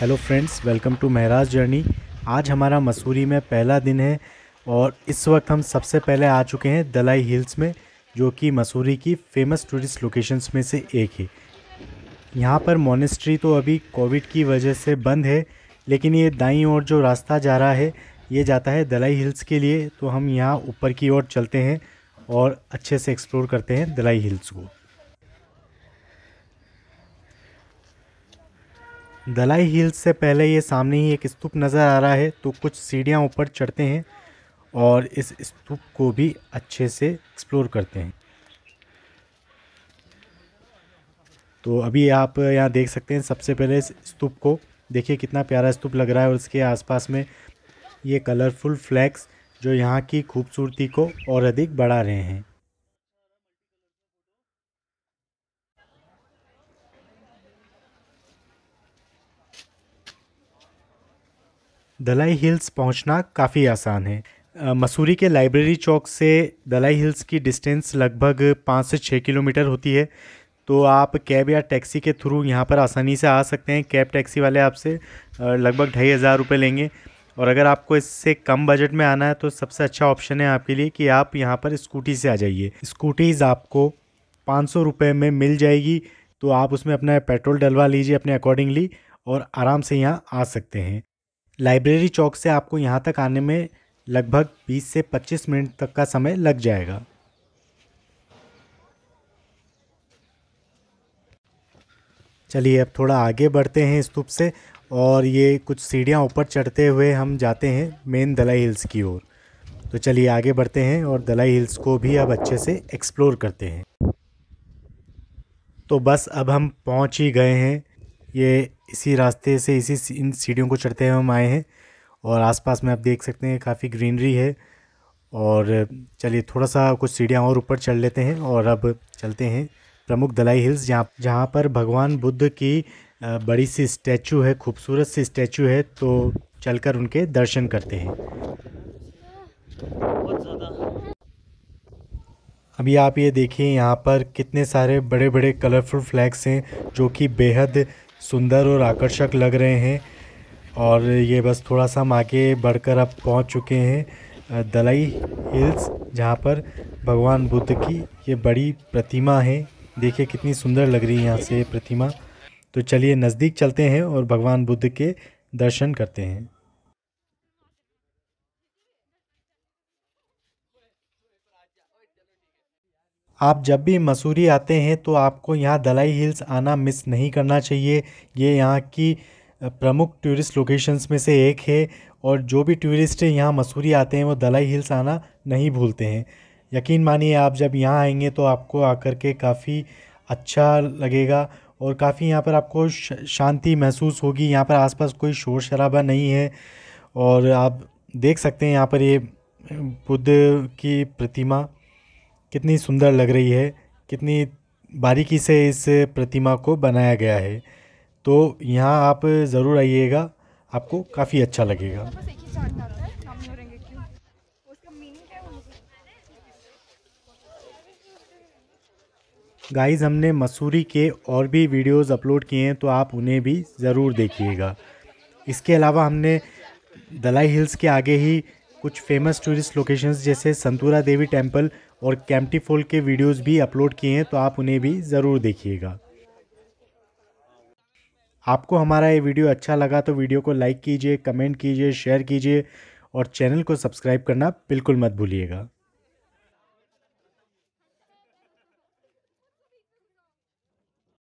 hello friends welcome to Maharaj journey आज हमारा मसूरी में पहला दिन है और इस वक्त हम सबसे पहले आ चुके हैं दलाई हिल्स में जो कि मसूरी की फेमस टूरिस्ट लोकेशंस में से एक है यहाँ पर मोनेस्ट्री तो अभी कोविड की वजह से बंद है लेकिन ये दाई ओर जो रास्ता जा रहा है ये जाता है दलाई हिल्स के लिए तो हम यहाँ ऊपर की ओर चलते हैं और अच्छे से एक्सप्लोर करते हैं दलाई हिल्स को दलाई हिल्स से पहले ये सामने ही एक स्तूप नज़र आ रहा है तो कुछ सीढ़ियाँ ऊपर चढ़ते हैं और इस स्तूप को भी अच्छे से एक्सप्लोर करते हैं तो अभी आप यहाँ देख सकते हैं सबसे पहले इस स्तूप को देखिए कितना प्यारा स्तूप लग रहा है और इसके आसपास में ये कलरफुल फ्लैग्स जो यहाँ की खूबसूरती को और अधिक बढ़ा रहे हैं दलाई हिल्स पहुंचना काफ़ी आसान है मसूरी के लाइब्रेरी चौक से दलाई हिल्स की डिस्टेंस लगभग पाँच से छः किलोमीटर होती है तो आप कैब या टैक्सी के थ्रू यहाँ पर आसानी से आ सकते हैं कैब टैक्सी वाले आपसे लगभग ढाई हज़ार रुपये लेंगे और अगर आपको इससे कम बजट में आना है तो सबसे अच्छा ऑप्शन है आपके लिए कि आप यहाँ पर स्कूटी से आ जाइए स्कूटीज़ आपको पाँच सौ रुपये में मिल जाएगी तो आप उसमें अपना पेट्रोल डलवा लीजिए अपने अकॉर्डिंगली और आराम से यहाँ आ सकते हैं लाइब्रेरी चौक से आपको यहाँ तक आने में लगभग 20 से 25 मिनट तक का समय लग जाएगा चलिए अब थोड़ा आगे बढ़ते हैं स्तूप से और ये कुछ सीढ़ियाँ ऊपर चढ़ते हुए हम जाते हैं मेन दलाई हिल्स की ओर तो चलिए आगे बढ़ते हैं और दलाई हिल्स को भी अब अच्छे से एक्सप्लोर करते हैं तो बस अब हम पहुँच ही गए हैं ये इसी रास्ते से इसी इन सीढ़ियों को चढ़ते हुए हम आए हैं और आसपास में आप देख सकते हैं काफ़ी ग्रीनरी है और चलिए थोड़ा सा कुछ सीढ़ियाँ और ऊपर चढ़ लेते हैं और अब चलते हैं प्रमुख दलाई हिल्स जहाँ जहाँ पर भगवान बुद्ध की बड़ी सी स्टैचू है खूबसूरत सी स्टैचू है तो चलकर उनके दर्शन करते हैं अभी आप ये देखिए यहाँ पर कितने सारे बड़े बड़े कलरफुल फ्लैग्स हैं जो कि बेहद सुंदर और आकर्षक लग रहे हैं और ये बस थोड़ा सा हम आगे बढ़कर अब पहुंच चुके हैं दलाई हिल्स जहाँ पर भगवान बुद्ध की ये बड़ी प्रतिमा है देखिए कितनी सुंदर लग रही है यहाँ से प्रतिमा तो चलिए नज़दीक चलते हैं और भगवान बुद्ध के दर्शन करते हैं आप जब भी मसूरी आते हैं तो आपको यहाँ दलाई हिल्स आना मिस नहीं करना चाहिए ये यहाँ की प्रमुख टूरिस्ट लोकेशंस में से एक है और जो भी टूरिस्ट यहाँ मसूरी आते हैं वो दलाई हिल्स आना नहीं भूलते हैं यकीन मानिए आप जब यहाँ आएंगे तो आपको आकर के काफ़ी अच्छा लगेगा और काफ़ी यहाँ पर आपको शांति महसूस होगी यहाँ पर आसपास कोई शोर शराबा नहीं है और आप देख सकते हैं यहाँ पर ये बुद्ध की प्रतिमा कितनी सुंदर लग रही है कितनी बारीकी से इस प्रतिमा को बनाया गया है तो यहाँ आप ज़रूर आइएगा आपको काफ़ी अच्छा लगेगा गाइज हमने मसूरी के और भी वीडियोस अपलोड किए हैं तो आप उन्हें भी ज़रूर देखिएगा इसके अलावा हमने दलाई हिल्स के आगे ही कुछ फेमस टूरिस्ट लोकेशंस जैसे संतूरा देवी टेम्पल और कैम्टी फोल के वीडियोस भी अपलोड किए हैं तो आप उन्हें भी ज़रूर देखिएगा आपको हमारा ये वीडियो अच्छा लगा तो वीडियो को लाइक कीजिए कमेंट कीजिए शेयर कीजिए और चैनल को सब्सक्राइब करना बिल्कुल मत भूलिएगा